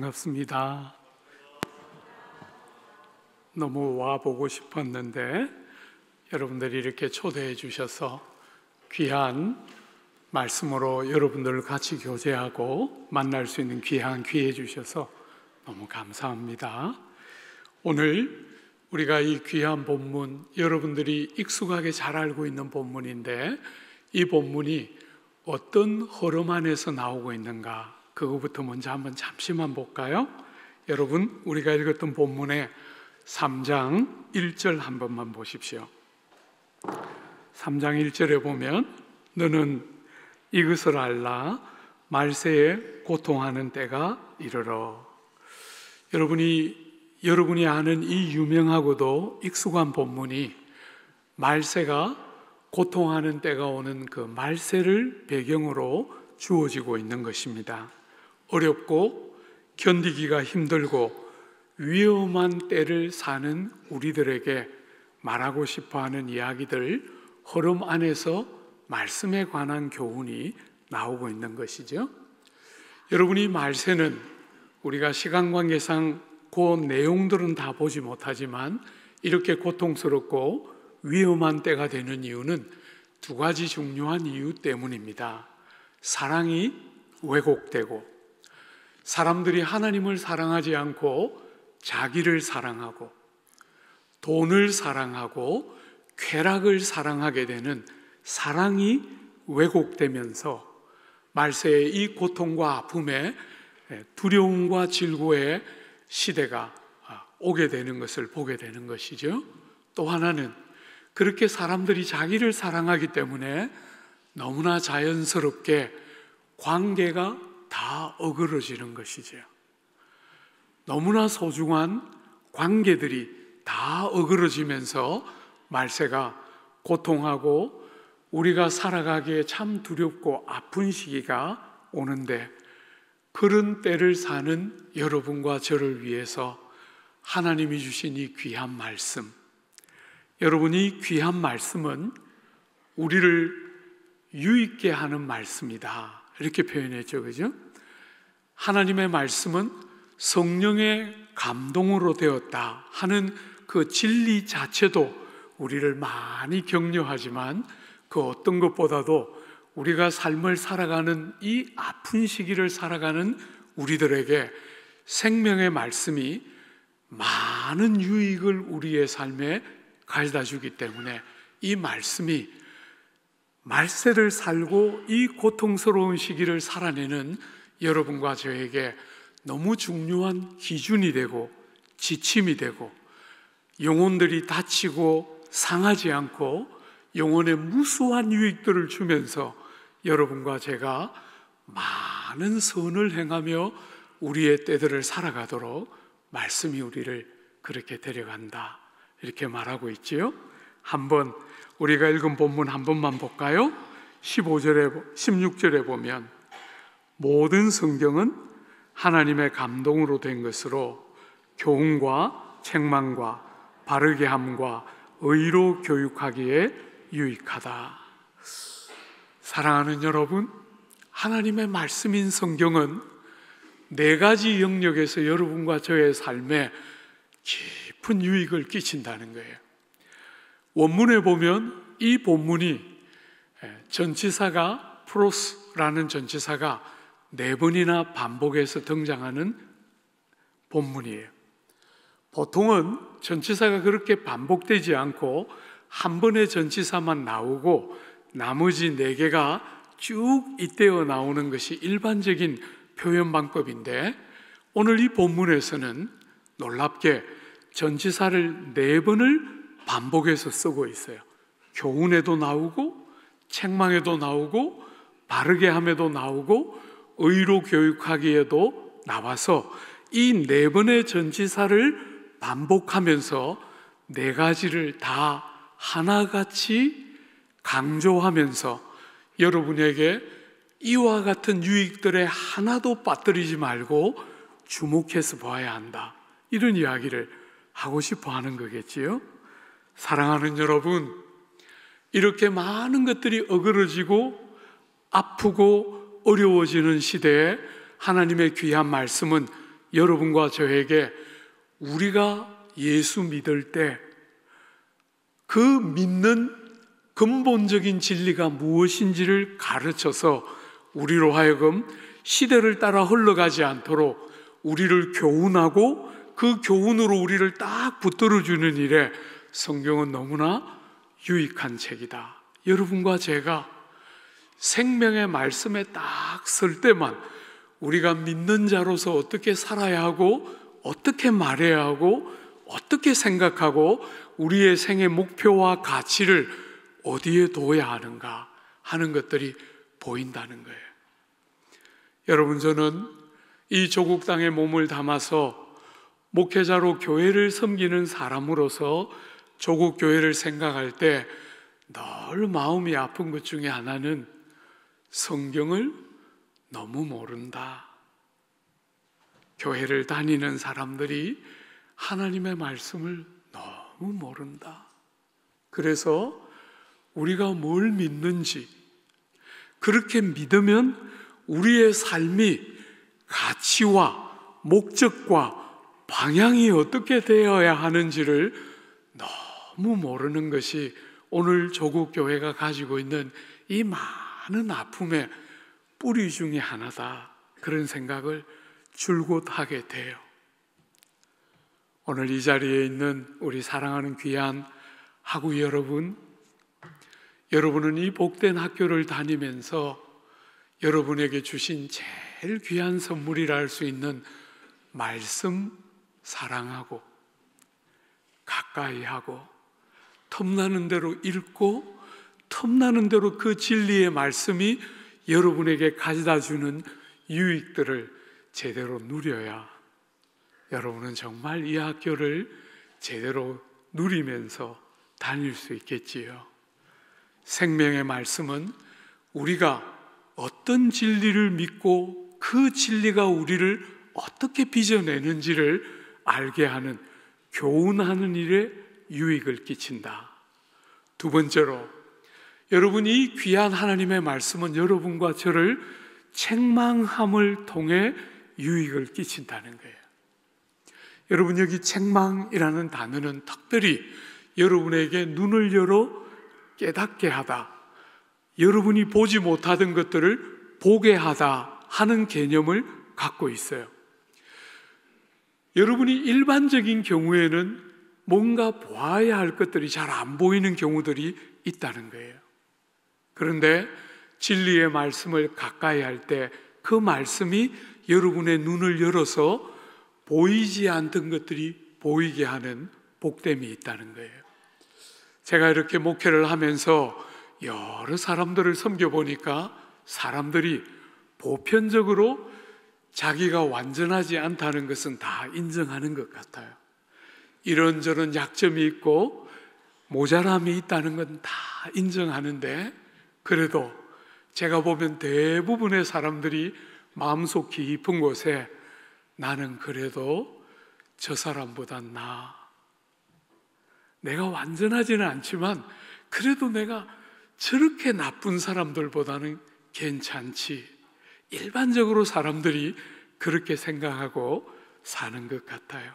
반갑습니다. 너무 와 보고 싶었는데 여러분들이 이렇게 초대해 주셔서 귀한 말씀으로 여러분들 같이 교제하고 만날 수 있는 귀한 기회 주셔서 너무 감사합니다. 오늘 우리가 이 귀한 본문 여러분들이 익숙하게 잘 알고 있는 본문인데 이 본문이 어떤 흐름 안에서 나오고 있는가 그거부터 먼저 한번 잠시만 볼까요? 여러분, 우리가 읽었던 본문의 3장 1절 한 번만 보십시오. 3장 1절에 보면 너는 이것을 알라 말세에 고통하는 때가 이르러 여러분이 여러분이 아는 이 유명하고도 익숙한 본문이 말세가 고통하는 때가 오는 그 말세를 배경으로 주어지고 있는 것입니다. 어렵고 견디기가 힘들고 위험한 때를 사는 우리들에게 말하고 싶어 하는 이야기들 흐름 안에서 말씀에 관한 교훈이 나오고 있는 것이죠. 여러분이 말세는 우리가 시간 관계상 그 내용들은 다 보지 못하지만 이렇게 고통스럽고 위험한 때가 되는 이유는 두 가지 중요한 이유 때문입니다. 사랑이 왜곡되고 사람들이 하나님을 사랑하지 않고 자기를 사랑하고 돈을 사랑하고 쾌락을 사랑하게 되는 사랑이 왜곡되면서 말세의 이 고통과 아픔에 예, 두려움과 질고의 시대가 아, 오게 되는 것을 보게 되는 것이죠. 또 하나는 그렇게 사람들이 자기를 사랑하기 때문에 너무나 자연스럽게 관계가 다 어그러지는 것이죠. 너무나 소중한 관계들이 다 어그러지면서 말세가 고통하고 우리가 살아가기에 참 두렵고 아픈 시기가 오는데 그런 때를 사는 여러분과 저를 위해서 하나님이 주신 이 귀한 말씀. 여러분이 귀한 말씀은 우리를 유익게 하는 말씀이다. 이렇게 표현했죠. 그죠? 하나님의 말씀은 성령의 감동으로 되었다 하는 그 진리 자체도 우리를 많이 격려하지만 그 어떤 것보다도 우리가 삶을 살아가는 이 아픈 시기를 살아가는 우리들에게 생명의 말씀이 많은 유익을 우리의 삶에 가져다 주기 때문에 이 말씀이 말세를 살고 이 고통스러운 시기를 살아내는 여러분과 저에게 너무 중요한 기준이 되고 지침이 되고 영혼들이 다치고 상하지 않고 영혼의 무수한 유익들을 주면서 여러분과 제가 많은 선을 행하며 우리의 때들을 살아가도록 말씀이 우리를 그렇게 데려간다. 이렇게 말하고 있지요. 한번 우리가 읽은 본문 한 번만 볼까요? 15절에 16절에 보면 모든 성경은 하나님의 감동으로 된 것으로 교훈과 책망과 바르게 함과 의로 교육하기에 유익하다. 사랑하는 여러분, 하나님의 말씀인 성경은 네 가지 영역에서 여러분과 저의 삶에 깊은 유익을 끼친다는 거예요. 원문에 보면 이 본문이 전치사가 프로스라는 전치사가 네 번이나 반복해서 등장하는 본문이에요. 보통은 전치사가 그렇게 반복되지 않고 한 번의 전치사만 나오고 나머지 네 개가 쭉 잇대어 나오는 것이 일반적인 표현 방법인데 오늘 이 본문에서는 놀랍게 전치사를 네 번을 반복해서 쓰고 있어요. 교훈에도 나오고 책망에도 나오고 바르게 함에도 나오고 의로 교육하기에도 나와서 이 네 번의 전치사를 반복하면서 네 가지를 다 하나같이 강조하면서 여러분에게 이와 같은 유익들에 하나도 빠뜨리지 말고 주목해서 보야 한다. 이런 이야기를 하고 싶어 하는 거겠지요. 사랑하는 여러분, 이렇게 많은 것들이 어그러지고 아프고 어려워지는 시대에 하나님의 귀한 말씀은 여러분과 저에게 우리가 예수 믿을 때 그 믿는 근본적인 진리가 무엇인지를 가르쳐서 우리로 하여금 시대를 따라 흘러가지 않도록 우리를 교훈하고 그 교훈으로 우리를 딱 붙들어 주는 일에 성경은 너무나 유익한 책이다. 여러분과 제가 생명의 말씀에 딱 쓸 때만 우리가 믿는 자로서 어떻게 살아야 하고 어떻게 말해야 하고 어떻게 생각하고 우리의 생의 목표와 가치를 어디에 둬야 하는가 하는 것들이 보인다는 거예요. 여러분 저는 이 조국 땅에 몸을 담아서 목회자로 교회를 섬기는 사람으로서 조국 교회를 생각할 때 늘 마음이 아픈 것 중에 하나는 성경을 너무 모른다. 교회를 다니는 사람들이 하나님의 말씀을 너무 모른다. 그래서 우리가 뭘 믿는지, 그렇게 믿으면 우리의 삶이 가치와 목적과 방향이 어떻게 되어야 하는지를 너무 모르는 것이 오늘 조국 교회가 가지고 있는 이 많은 아픔의 뿌리 중의 하나다. 그런 생각을 줄곧 하게 돼요. 오늘 이 자리에 있는 우리 사랑하는 귀한 하구 여러분, 여러분은 이 복된 학교를 다니면서 여러분에게 주신 제일 귀한 선물이라 할 수 있는 말씀 사랑하고 가까이 하고 텀나는 대로 읽고 텀나는 대로 그 진리의 말씀이 여러분에게 가져다 주는 유익들을 제대로 누려야 여러분은 정말 이 학교를 제대로 누리면서 다닐 수 있겠지요. 생명의 말씀은 우리가 어떤 진리를 믿고 그 진리가 우리를 어떻게 빚어내는지를 알게 하는 교훈하는 일에 유익을 끼친다. 두 번째로, 여러분이 귀한 하나님의 말씀은 여러분과 저를 책망함을 통해 유익을 끼친다는 거예요. 여러분, 여기 책망이라는 단어는 특별히 여러분에게 눈을 열어 깨닫게 하다. 여러분이 보지 못하던 것들을 보게 하다 하는 개념을 갖고 있어요. 여러분이 일반적인 경우에는 뭔가 보아야 할 것들이 잘 안 보이는 경우들이 있다는 거예요. 그런데 진리의 말씀을 가까이 할 때 그 말씀이 여러분의 눈을 열어서 보이지 않던 것들이 보이게 하는 복됨이 있다는 거예요. 제가 이렇게 목회를 하면서 여러 사람들을 섬겨보니까 사람들이 보편적으로 자기가 완전하지 않다는 것은 다 인정하는 것 같아요. 이런저런 약점이 있고 모자람이 있다는 건 다 인정하는데 그래도 제가 보면 대부분의 사람들이 마음속 깊은 곳에 나는 그래도 저 사람보다 나. 내가 완전하지는 않지만 그래도 내가 저렇게 나쁜 사람들보다는 괜찮지. 일반적으로 사람들이 그렇게 생각하고 사는 것 같아요.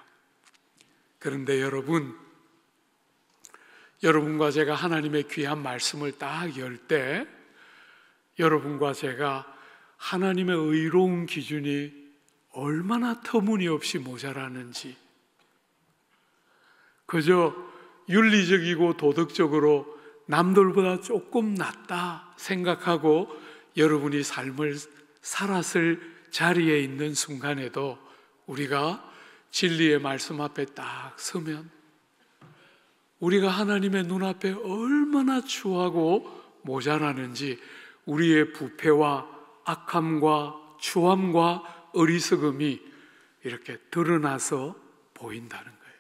그런데 여러분, 여러분과 제가 하나님의 귀한 말씀을 딱 열 때, 여러분과 제가 하나님의 의로운 기준이 얼마나 터무니없이 모자라는지, 그저 윤리적이고 도덕적으로 남들보다 조금 낫다 생각하고 여러분이 삶을 살았을 자리에 있는 순간에도 우리가 진리의 말씀 앞에 딱 서면 우리가 하나님의 눈앞에 얼마나 추하고 모자라는지 우리의 부패와 악함과 추함과 어리석음이 이렇게 드러나서 보인다는 거예요.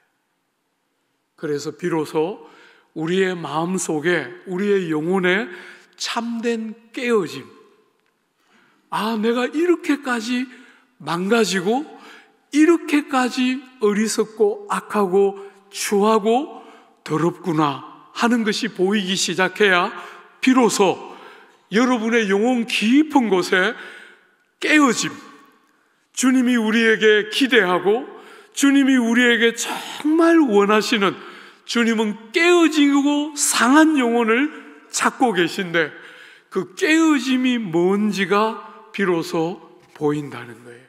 그래서 비로소 우리의 마음 속에 우리의 영혼에 참된 깨어짐. 아, 내가 이렇게까지 망가지고 이렇게까지 어리석고 악하고 추하고 더럽구나 하는 것이 보이기 시작해야 비로소 여러분의 영혼 깊은 곳에 깨어짐, 주님이 우리에게 기대하고 주님이 우리에게 정말 원하시는 주님은 깨어지고 상한 영혼을 찾고 계신데 그 깨어짐이 뭔지가 비로소 보인다는 거예요.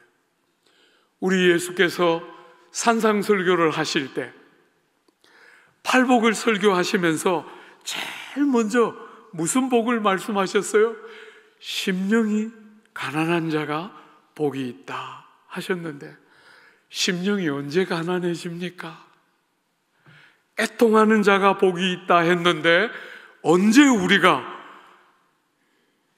우리 예수께서 산상설교를 하실 때 팔복을 설교하시면서 제일 먼저 무슨 복을 말씀하셨어요? 심령이 가난한 자가 복이 있다 하셨는데 심령이 언제 가난해집니까? 애통하는 자가 복이 있다 했는데 언제 우리가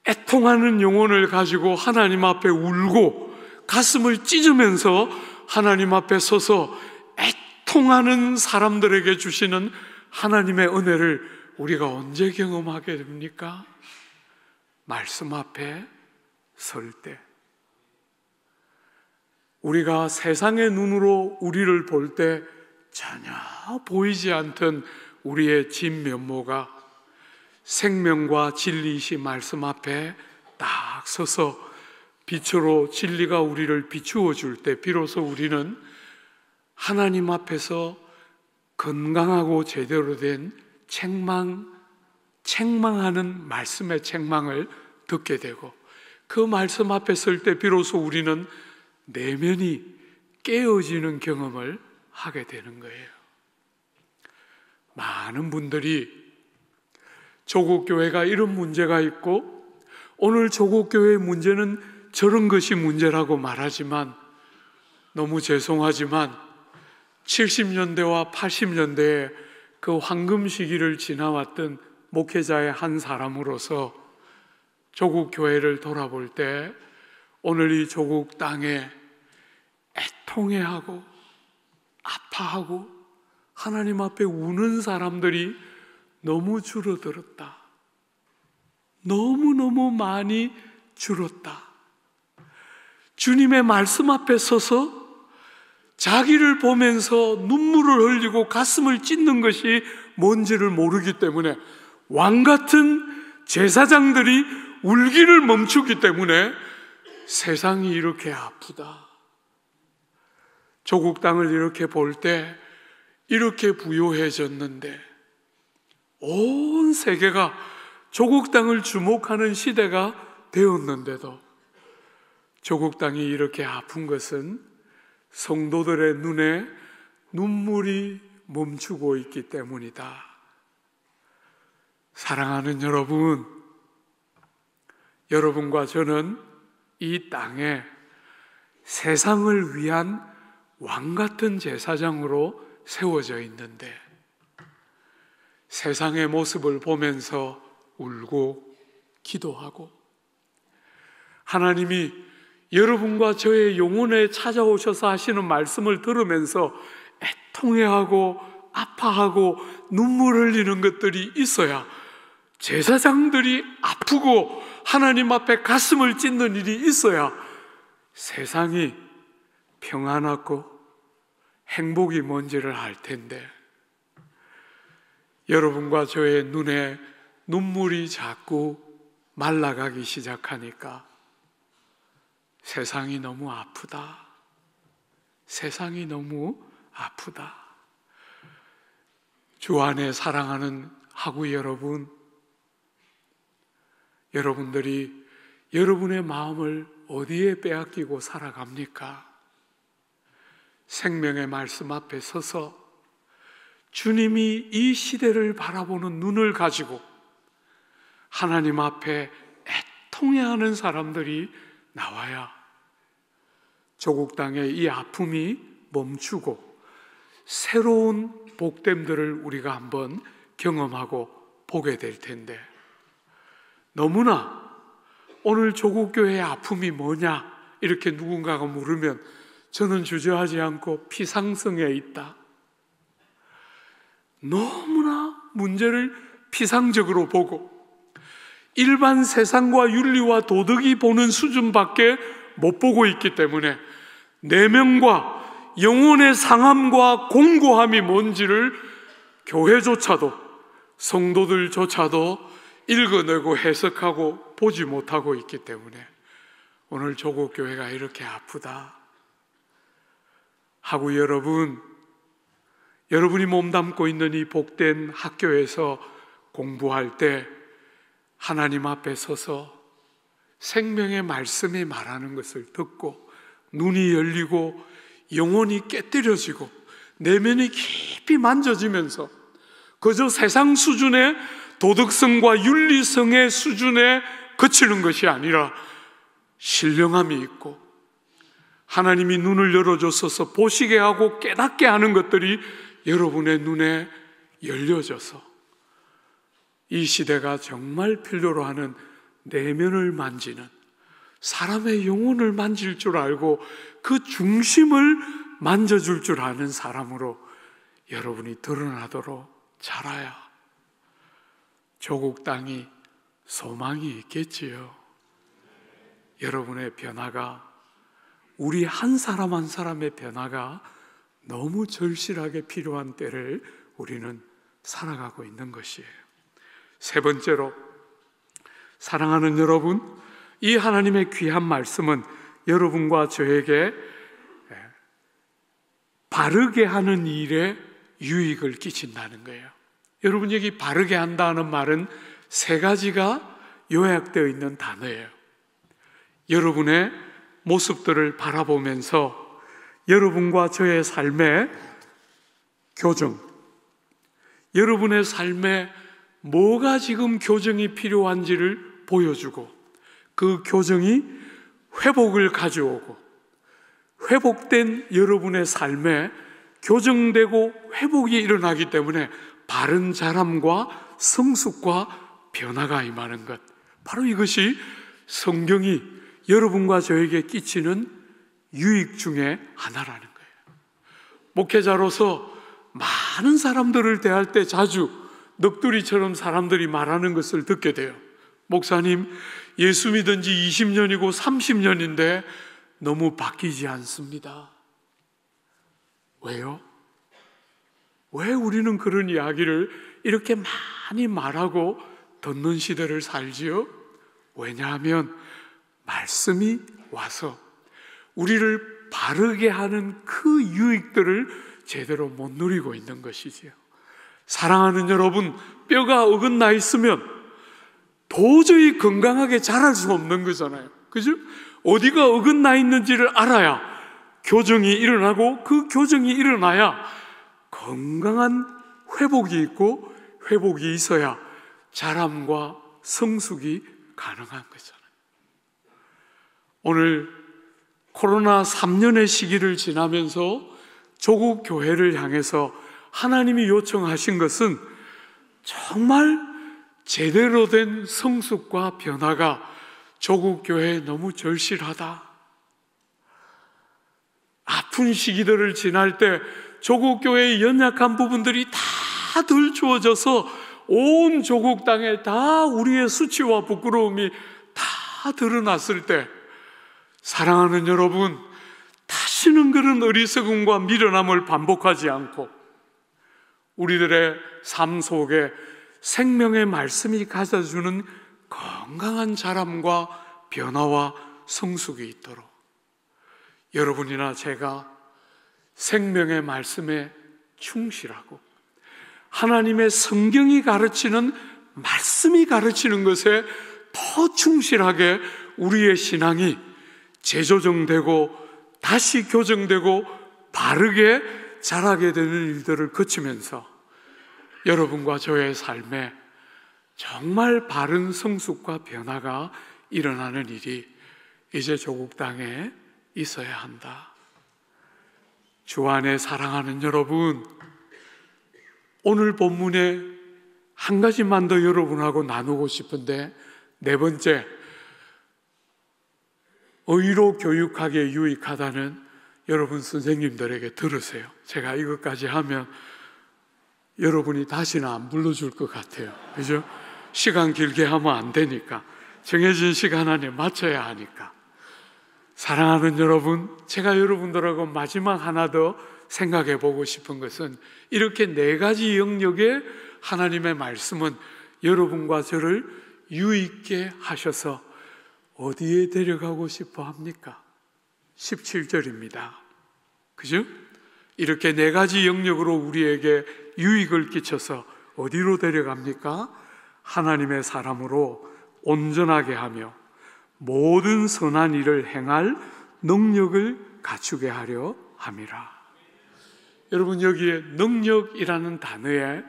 애통하는 영혼을 가지고 하나님 앞에 울고 가슴을 찢으면서 하나님 앞에 서서 애통하는 사람들에게 주시는 하나님의 은혜를 우리가 언제 경험하게 됩니까? 말씀 앞에 설 때. 우리가 세상의 눈으로 우리를 볼 때 전혀 보이지 않던 우리의 진면모가 생명과 진리이시 말씀 앞에 딱 서서 빛으로 진리가 우리를 비추어 줄 때 비로소 우리는 하나님 앞에서 건강하고 제대로 된 책망, 책망하는 말씀의 책망을 듣게 되고 그 말씀 앞에 설 때 비로소 우리는 내면이 깨어지는 경험을 하게 되는 거예요. 많은 분들이 조국교회가 이런 문제가 있고 오늘 조국교회의 문제는 저런 것이 문제라고 말하지만 너무 죄송하지만 70년대와 80년대에 그 황금 시기를 지나왔던 목회자의 한 사람으로서 조국 교회를 돌아볼 때 오늘 이 조국 땅에 애통해하고 아파하고 하나님 앞에 우는 사람들이 너무 줄어들었다. 너무너무 많이 줄었다. 주님의 말씀 앞에 서서 자기를 보면서 눈물을 흘리고 가슴을 찢는 것이 뭔지를 모르기 때문에 왕 같은 제사장들이 울기를 멈추기 때문에 세상이 이렇게 아프다. 조국 땅을 이렇게 볼 때 이렇게 부요해졌는데 온 세계가 조국 땅을 주목하는 시대가 되었는데도 조국 땅이 이렇게 아픈 것은 성도들의 눈에 눈물이 멈추고 있기 때문이다. 사랑하는 여러분, 여러분과 저는 이 땅에 세상을 위한 왕 같은 제사장으로 세워져 있는데 세상의 모습을 보면서 울고 기도하고 하나님이 여러분과 저의 영혼에 찾아오셔서 하시는 말씀을 들으면서 애통해하고 아파하고 눈물 흘리는 것들이 있어야 제사장들이 아프고 하나님 앞에 가슴을 찢는 일이 있어야 세상이 평안하고 행복이 뭔지를 알 텐데 여러분과 저의 눈에 눈물이 자꾸 말라가기 시작하니까 세상이 너무 아프다. 세상이 너무 아프다. 주 안에 사랑하는 하구 여러분, 여러분들이 여러분의 마음을 어디에 빼앗기고 살아갑니까? 생명의 말씀 앞에 서서 주님이 이 시대를 바라보는 눈을 가지고 하나님 앞에 애통해하는 사람들이 나와야 조국 땅의 이 아픔이 멈추고 새로운 복됨들을 우리가 한번 경험하고 보게 될 텐데 너무나 오늘 조국 교회의 아픔이 뭐냐 이렇게 누군가가 물으면 저는 주저하지 않고 피상성에 있다. 너무나 문제를 피상적으로 보고 일반 세상과 윤리와 도덕이 보는 수준밖에 못 보고 있기 때문에 내면과 영혼의 상함과 공고함이 뭔지를 교회조차도 성도들조차도 읽어내고 해석하고 보지 못하고 있기 때문에 오늘 조국 교회가 이렇게 아프다 하고 여러분 여러분이 몸담고 있는 이 복된 학교에서 공부할 때 하나님 앞에 서서 생명의 말씀이 말하는 것을 듣고 눈이 열리고 영혼이 깨뜨려지고 내면이 깊이 만져지면서 그저 세상 수준의 도덕성과 윤리성의 수준에 그치는 것이 아니라 신령함이 있고 하나님이 눈을 열어줘서 보시게 하고 깨닫게 하는 것들이 여러분의 눈에 열려져서 이 시대가 정말 필요로 하는 내면을 만지는 사람의 영혼을 만질 줄 알고 그 중심을 만져줄 줄 아는 사람으로 여러분이 드러나도록 자라야 조국 땅이 소망이 있겠지요. 여러분의 변화가 우리 한 사람 한 사람의 변화가 너무 절실하게 필요한 때를 우리는 살아가고 있는 것이에요. 세 번째로 사랑하는 여러분 이 하나님의 귀한 말씀은 여러분과 저에게 예, 바르게 하는 일에 유익을 끼친다는 거예요. 여러분 여기 바르게 한다는 말은 세 가지가 요약되어 있는 단어예요. 여러분의 모습들을 바라보면서 여러분과 저의 삶의 교정, 여러분의 삶에 뭐가 지금 교정이 필요한지를 보여주고 그 교정이 회복을 가져오고 회복된 여러분의 삶에 교정되고 회복이 일어나기 때문에 바른 자람과 성숙과 변화가 임하는 것. 바로 이것이 성경이 여러분과 저에게 끼치는 유익 중에 하나라는 거예요. 목회자로서 많은 사람들을 대할 때 자주 넋두리처럼 사람들이 말하는 것을 듣게 돼요. 목사님, 예수 믿은 지 20년이고 30년인데 너무 바뀌지 않습니다. 왜요? 왜 우리는 그런 이야기를 이렇게 많이 말하고 듣는 시대를 살지요? 왜냐하면 말씀이 와서 우리를 바르게 하는 그 유익들을 제대로 못 누리고 있는 것이지요. 사랑하는 여러분, 뼈가 어긋나 있으면 도저히 건강하게 자랄 수 없는 거잖아요. 그죠? 어디가 어긋나 있는지를 알아야 교정이 일어나고 그 교정이 일어나야 건강한 회복이 있고 회복이 있어야 자람과 성숙이 가능한 거잖아요. 오늘 코로나 3년의 시기를 지나면서 조국 교회를 향해서 하나님이 요청하신 것은 정말 제대로 된 성숙과 변화가 조국 교회에 너무 절실하다. 아픈 시기들을 지날 때 조국 교회의 연약한 부분들이 다들 주어져서 온 조국 땅에 다 우리의 수치와 부끄러움이 다 드러났을 때 사랑하는 여러분 다시는 그런 어리석음과 미련함을 반복하지 않고 우리들의 삶 속에 생명의 말씀이 가져주는 건강한 자람과 변화와 성숙이 있도록 여러분이나 제가 생명의 말씀에 충실하고 하나님의 성경이 가르치는 말씀이 가르치는 것에 더 충실하게 우리의 신앙이 재조정되고 다시 교정되고 바르게 자라게 되는 일들을 거치면서 여러분과 저의 삶에 정말 바른 성숙과 변화가 일어나는 일이 이제 조국 땅에 있어야 한다. 주 안에 사랑하는 여러분, 오늘 본문에 한 가지만 더 여러분하고 나누고 싶은데, 네 번째, 의로 교육하기에 유익하다는 여러분 선생님들에게 들으세요. 제가 이것까지 하면 여러분이 다시나 물러줄 것 같아요. 그죠? 시간 길게 하면 안 되니까. 정해진 시간 안에 맞춰야 하니까. 사랑하는 여러분, 제가 여러분들하고 마지막 하나 더 생각해 보고 싶은 것은 이렇게 네 가지 영역에 하나님의 말씀은 여러분과 저를 유익게 하셔서 어디에 데려가고 싶어 합니까? 17절입니다. 그죠? 이렇게 네 가지 영역으로 우리에게 유익을 끼쳐서 어디로 데려갑니까? 하나님의 사람으로 온전하게 하며 모든 선한 일을 행할 능력을 갖추게 하려 함이라. 여러분 여기에 능력이라는 단어에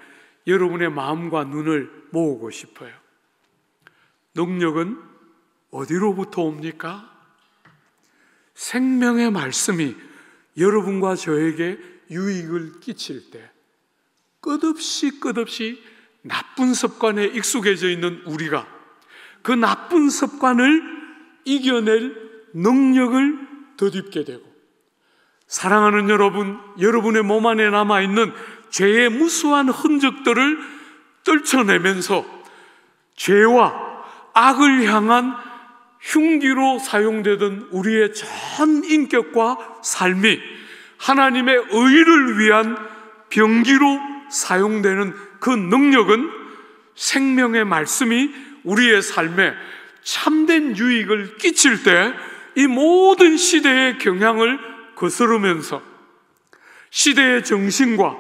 여러분의 마음과 눈을 모으고 싶어요. 능력은 어디로부터 옵니까? 생명의 말씀이 여러분과 저에게 유익을 끼칠 때 끝없이 끝없이 나쁜 습관에 익숙해져 있는 우리가 그 나쁜 습관을 이겨낼 능력을 더입게 되고 사랑하는 여러분, 여러분의 몸 안에 남아있는 죄의 무수한 흔적들을 떨쳐내면서 죄와 악을 향한 흉기로 사용되던 우리의 전 인격과 삶이 하나님의 의를 위한 병기로 사용되는 그 능력은 생명의 말씀이 우리의 삶에 참된 유익을 끼칠 때 이 모든 시대의 경향을 거스르면서 시대의 정신과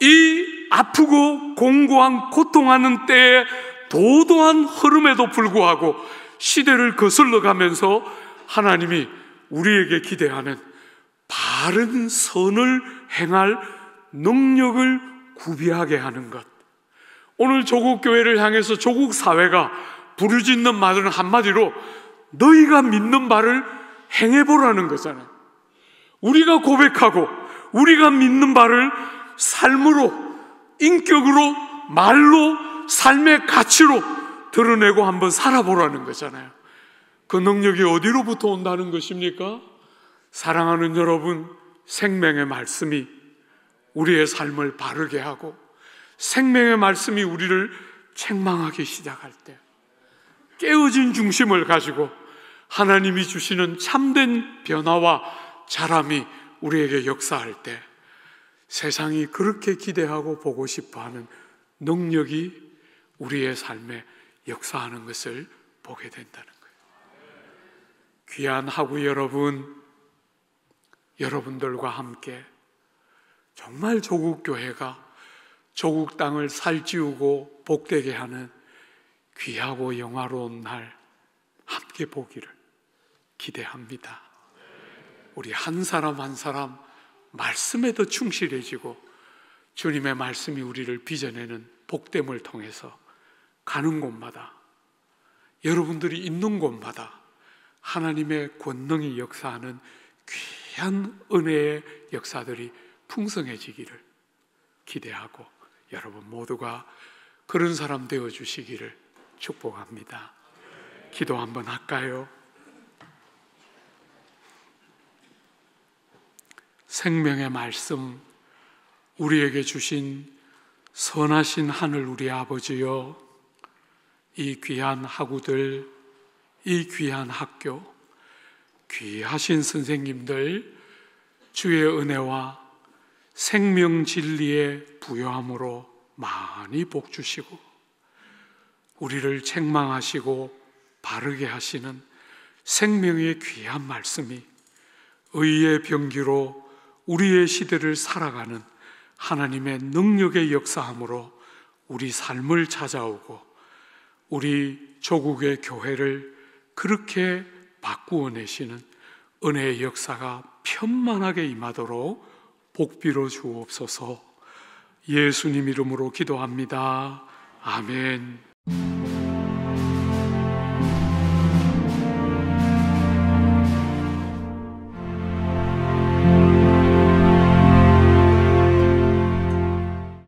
이 아프고 공고한 고통하는 때의 도도한 흐름에도 불구하고 시대를 거슬러 가면서 하나님이 우리에게 기대하는 바른 선을 행할 능력을 구비하게 하는 것. 오늘 조국 교회를 향해서 조국 사회가 부르짖는 말은 한마디로 너희가 믿는 바를 행해보라는 거잖아요. 우리가 고백하고 우리가 믿는 바를 삶으로, 인격으로, 말로, 삶의 가치로 드러내고 한번 살아보라는 거잖아요. 그 능력이 어디로부터 온다는 것입니까? 사랑하는 여러분, 생명의 말씀이 우리의 삶을 바르게 하고 생명의 말씀이 우리를 책망하기 시작할 때 깨어진 중심을 가지고 하나님이 주시는 참된 변화와 자람이 우리에게 역사할 때 세상이 그렇게 기대하고 보고 싶어 하는 능력이 우리의 삶에 역사하는 것을 보게 된다는 거예요. 귀한 하구 여러분, 여러분들과 함께 정말 조국 교회가 조국 땅을 살찌우고 복되게 하는 귀하고 영화로운 날 함께 보기를 기대합니다. 우리 한 사람 한 사람 말씀에도 충실해지고 주님의 말씀이 우리를 빚어내는 복됨을 통해서 가는 곳마다 여러분들이 있는 곳마다 하나님의 권능이 역사하는 귀한 은혜의 역사들이 풍성해지기를 기대하고 여러분 모두가 그런 사람 되어 주시기를 축복합니다. 기도 한번 할까요? 생명의 말씀 우리에게 주신 선하신 하늘 우리 아버지여 이 귀한 학우들, 이 귀한 학교, 귀하신 선생님들, 주의 은혜와 생명 진리의 부여함으로 많이 복 주시고, 우리를 책망하시고 바르게 하시는 생명의 귀한 말씀이 의의 병기로 우리의 시대를 살아가는 하나님의 능력의 역사함으로 우리 삶을 찾아오고 우리 조국의 교회를 그렇게 바꾸어 내시는 은혜의 역사가 편만하게 임하도록 복비로 주옵소서 예수님 이름으로 기도합니다. 아멘.